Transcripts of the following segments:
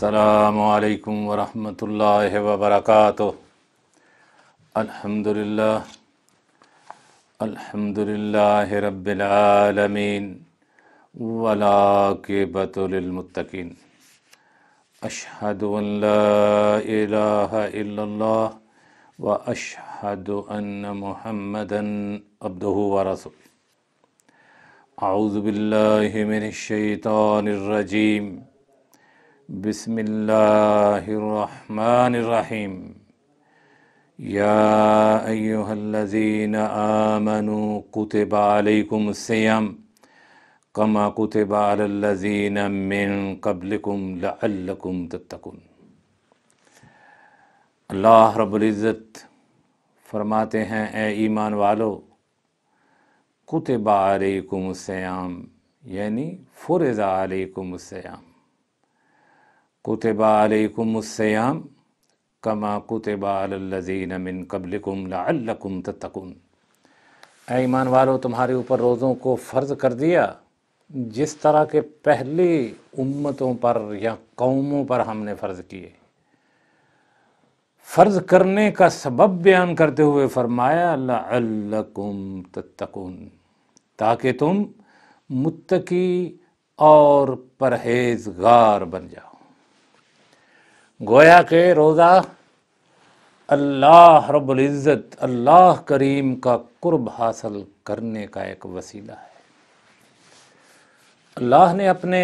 السلام علیکم ورحمۃ اللہ وبرکاتہ الحمد للہ الحمد للہ رب العالمین ولا المین ومتکن اشہد لا الہ الا اللہ و اشہد ان و رسول اعوذ باللہ من الشیطان الرجیم بسم اللہ الرحمن الرحیم یا ایوہ الذین آمنوا بالِ علیکم سیام کما کت علی الذین من قبلکم لعلکم دکم اللہ رب العزت فرماتے ہیں اے ایمان والو کت علیکم السیام یعنی فرض علیکم السیام کتبا علیکم السیام کما کتب الزین قبل کم لعلکم تتقون اے ایمان والو تمہارے اوپر روزوں کو فرض کر دیا جس طرح کے پہلی امتوں پر یا قوموں پر ہم نے فرض کیے فرض کرنے کا سبب بیان کرتے ہوئے فرمایا لعلکم تتقون تاکہ تم متقی اور پرہیزگار بن جاؤ گویا کہ روزہ اللہ رب العزت اللہ کریم کا قرب حاصل کرنے کا ایک وسیلہ ہے اللہ نے اپنے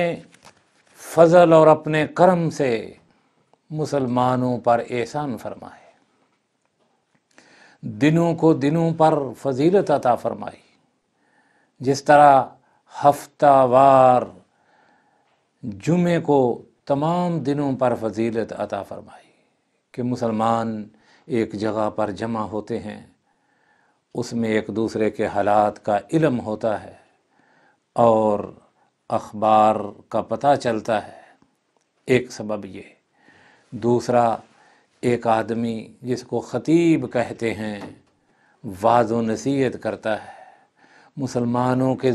فضل اور اپنے کرم سے مسلمانوں پر احسان فرمائے دنوں کو دنوں پر فضیلت عطا فرمائی جس طرح ہفتہ وار جمعے کو تمام دنوں پر فضیلت عطا فرمائی کہ مسلمان ایک جگہ پر جمع ہوتے ہیں اس میں ایک دوسرے کے حالات کا علم ہوتا ہے اور اخبار کا پتہ چلتا ہے ایک سبب یہ دوسرا ایک آدمی جس کو خطیب کہتے ہیں واض و نصیحت کرتا ہے مسلمانوں کے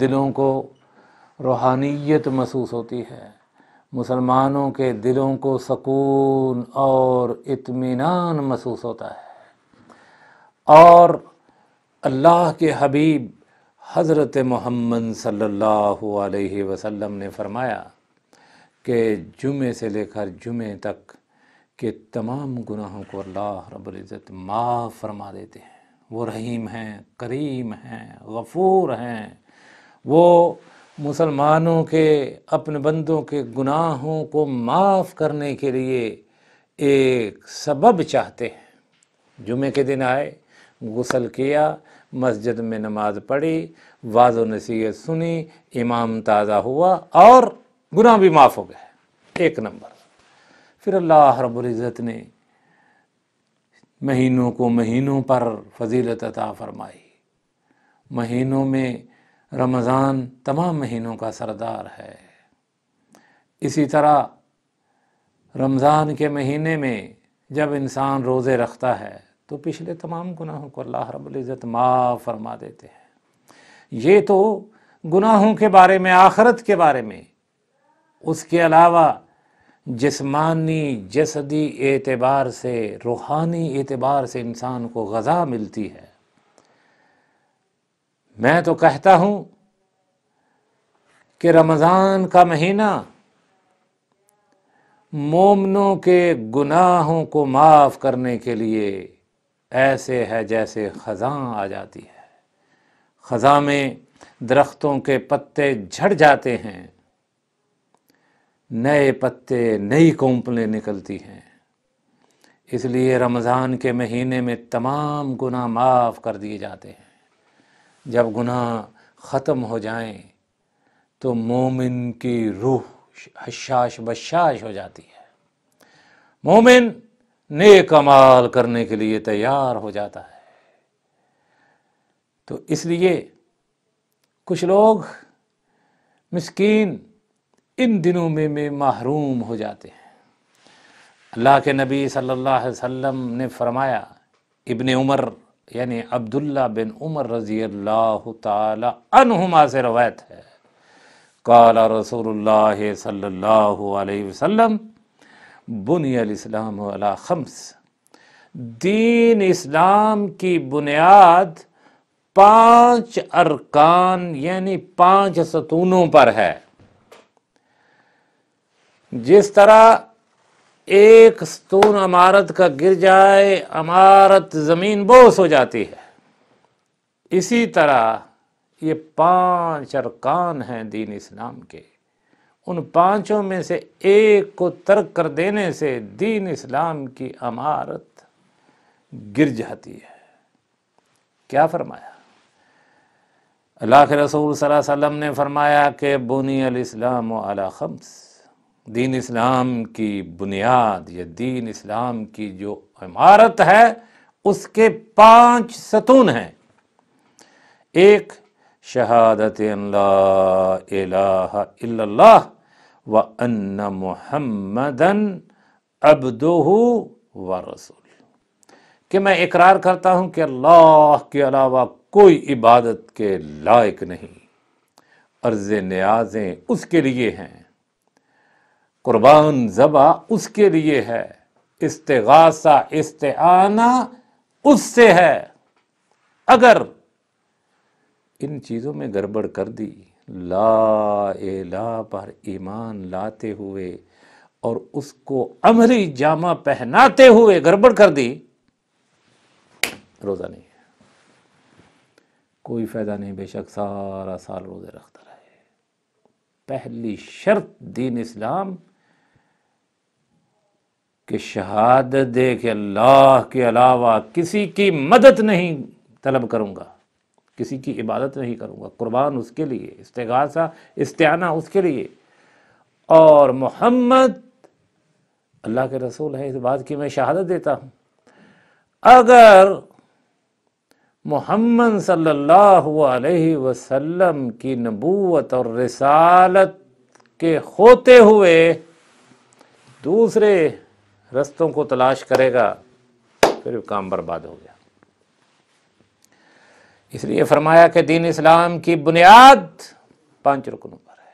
دلوں کو روحانیت محسوس ہوتی ہے مسلمانوں کے دلوں کو سکون اور اطمینان محسوس ہوتا ہے اور اللہ کے حبیب حضرت محمد صلی اللہ علیہ وسلم نے فرمایا کہ جمعے سے لے کر جمعے تک کے تمام گناہوں کو اللہ رب العزت معاف فرما دیتے ہیں وہ رحیم ہیں کریم ہیں غفور ہیں وہ مسلمانوں کے اپنے بندوں کے گناہوں کو معاف کرنے کے لیے ایک سبب چاہتے ہیں جمعے کے دن آئے غسل کیا مسجد میں نماز پڑھی واض و نصیحت سنی امام تازہ ہوا اور گناہ بھی معاف ہو گئے ایک نمبر پھر اللہ رب العزت نے مہینوں کو مہینوں پر فضیلت عطا فرمائی مہینوں میں رمضان تمام مہینوں کا سردار ہے اسی طرح رمضان کے مہینے میں جب انسان روزے رکھتا ہے تو پچھلے تمام گناہوں کو اللہ رب العزت معاف فرما دیتے ہیں یہ تو گناہوں کے بارے میں آخرت کے بارے میں اس کے علاوہ جسمانی جسدی اعتبار سے روحانی اعتبار سے انسان کو غذا ملتی ہے میں تو کہتا ہوں کہ رمضان کا مہینہ مومنوں کے گناہوں کو معاف کرنے کے لیے ایسے ہے جیسے خزاں آ جاتی ہے خزاں میں درختوں کے پتے جھڑ جاتے ہیں نئے پتے نئی کونپلیں نکلتی ہیں اس لیے رمضان کے مہینے میں تمام گناہ معاف کر دیے جاتے ہیں جب گناہ ختم ہو جائیں تو مومن کی روح حشاش بشاش ہو جاتی ہے مومن نیک عمال کرنے کے لیے تیار ہو جاتا ہے تو اس لیے کچھ لوگ مسکین ان دنوں میں میں محروم ہو جاتے ہیں اللہ کے نبی صلی اللہ علیہ وسلم نے فرمایا ابن عمر یعنی عبداللہ بن عمر رضی اللہ تعالی عنہما سے روایت ہے قال رسول اللہ صلی اللہ علیہ وسلم بنی الاسلام علی خمس دین اسلام کی بنیاد پانچ ارکان یعنی پانچ ستونوں پر ہے جس طرح ایک ستون عمارت کا گر جائے امارت زمین بوس ہو جاتی ہے اسی طرح یہ پانچ ارکان ہیں دین اسلام کے ان پانچوں میں سے ایک کو ترک کر دینے سے دین اسلام کی عمارت گر جاتی ہے کیا فرمایا اللہ کے رسول صلی اللہ علیہ وسلم نے فرمایا کہ بنی الاسلام و خمس دین اسلام کی بنیاد یا دین اسلام کی جو عمارت ہے اس کے پانچ ستون ہیں ایک شہادت اللہ و ان محمدن اب و رسول کہ میں اقرار کرتا ہوں کہ اللہ کے علاوہ کوئی عبادت کے لائق نہیں عرض نیازیں اس کے لیے ہیں قربان زبا اس کے لیے ہے استغاثہ استعانہ اس سے ہے اگر ان چیزوں میں گڑبڑ کر دی لا الہ پر ایمان لاتے ہوئے اور اس کو عمری جامع پہناتے ہوئے گڑبڑ کر دی روزہ نہیں ہے کوئی فائدہ نہیں بے شک سارا سال روزے رکھتا رہے پہلی شرط دین اسلام کہ شہادت دے کہ اللہ کے علاوہ کسی کی مدد نہیں طلب کروں گا کسی کی عبادت نہیں کروں گا قربان اس کے لیے استغاثہ استعانہ اس کے لیے اور محمد اللہ کے رسول ہے اس بات کی میں شہادت دیتا ہوں اگر محمد صلی اللہ علیہ وسلم کی نبوت اور رسالت کے ہوتے ہوئے دوسرے رستوں کو تلاش کرے گا پھر کام برباد ہو گیا اس لیے فرمایا کہ دین اسلام کی بنیاد پانچ رکنوں پر ہے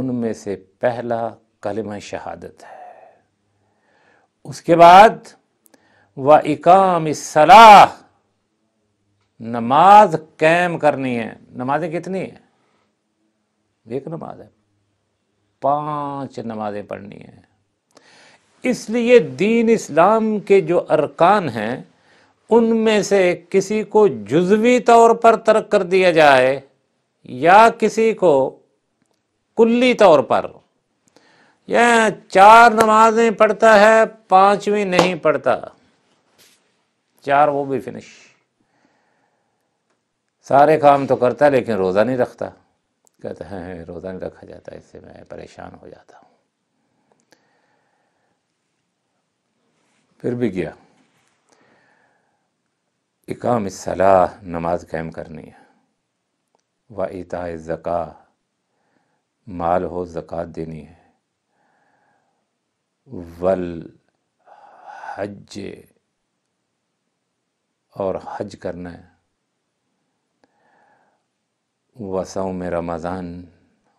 ان میں سے پہلا کلمہ شہادت ہے اس کے بعد و اکام صلاح نماز قائم کرنی ہے نمازیں کتنی ہیں ایک نماز ہے پانچ نمازیں پڑھنی ہیں اس لیے دین اسلام کے جو ارکان ہیں ان میں سے کسی کو جزوی طور پر ترک کر دیا جائے یا کسی کو کلی طور پر یا چار نمازیں پڑھتا ہے پانچویں نہیں پڑھتا چار وہ بھی فنش سارے کام تو کرتا ہے لیکن روزہ نہیں رکھتا کہتا ہے ہاں، روزہ نہیں رکھا جاتا اس سے میں پریشان ہو جاتا ہوں پھر بھی گیا اقام صلاح نماز قائم کرنی ہے و اطاع زکا مال ہو زکوٰۃ دینی ہے ول حج اور حج کرنا وسع میں رمضان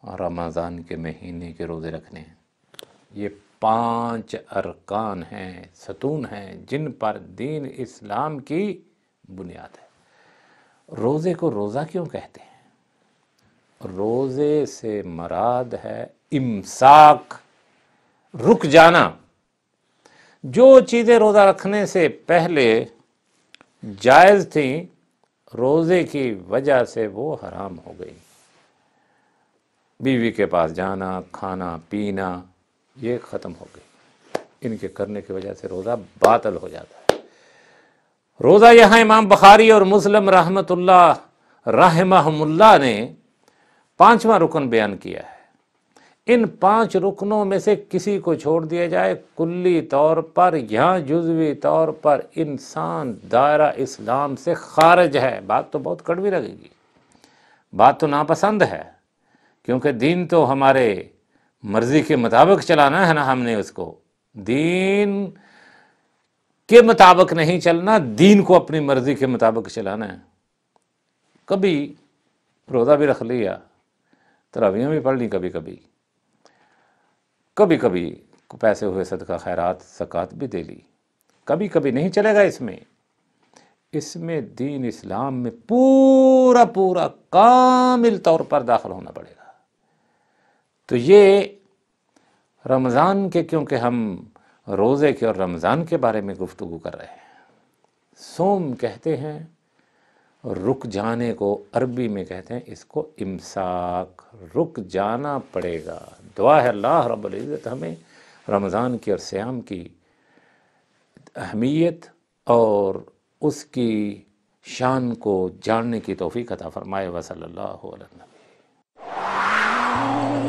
اور رمضان کے مہینے کے روزے رکھنے ہیں یہ پانچ ارکان ہیں ستون ہیں جن پر دین اسلام کی بنیاد ہے روزے کو روزہ کیوں کہتے ہیں روزے سے مراد ہے امساک رک جانا جو چیزیں روزہ رکھنے سے پہلے جائز تھیں روزے کی وجہ سے وہ حرام ہو گئی بیوی کے پاس جانا کھانا پینا یہ ختم ہو گئی ان کے کرنے کی وجہ سے روزہ باطل ہو جاتا ہے روزہ یہاں امام بخاری اور مسلم رحمت اللہ رحمہم اللہ نے پانچواں رکن بیان کیا ہے ان پانچ رکنوں میں سے کسی کو چھوڑ دیا جائے کلی طور پر یا جزوی طور پر انسان دائرہ اسلام سے خارج ہے بات تو بہت کڑوی لگے گی بات تو ناپسند ہے کیونکہ دین تو ہمارے مرضی کے مطابق چلانا ہے نا ہم نے اس کو دین کے مطابق نہیں چلنا دین کو اپنی مرضی کے مطابق چلانا ہے کبھی روزہ بھی رکھ لیا تراویاں بھی پڑھ لیں کبھی کبھی کبھی کبھی پیسے ہوئے صدقہ خیرات سکات بھی دے لی کبھی کبھی نہیں چلے گا اس میں اس میں دین اسلام میں پورا پورا کامل طور پر داخل ہونا پڑے گا تو یہ رمضان کے کیونکہ ہم روزے کے اور رمضان کے بارے میں گفتگو کر رہے ہیں سوم کہتے ہیں رک جانے کو عربی میں کہتے ہیں اس کو امساک رک جانا پڑے گا دعا ہے اللہ رب العزت ہمیں رمضان کی اور سیام کی اہمیت اور اس کی شان کو جاننے کی توفیق عطا فرمائے وصلی اللہ علیہ وسلم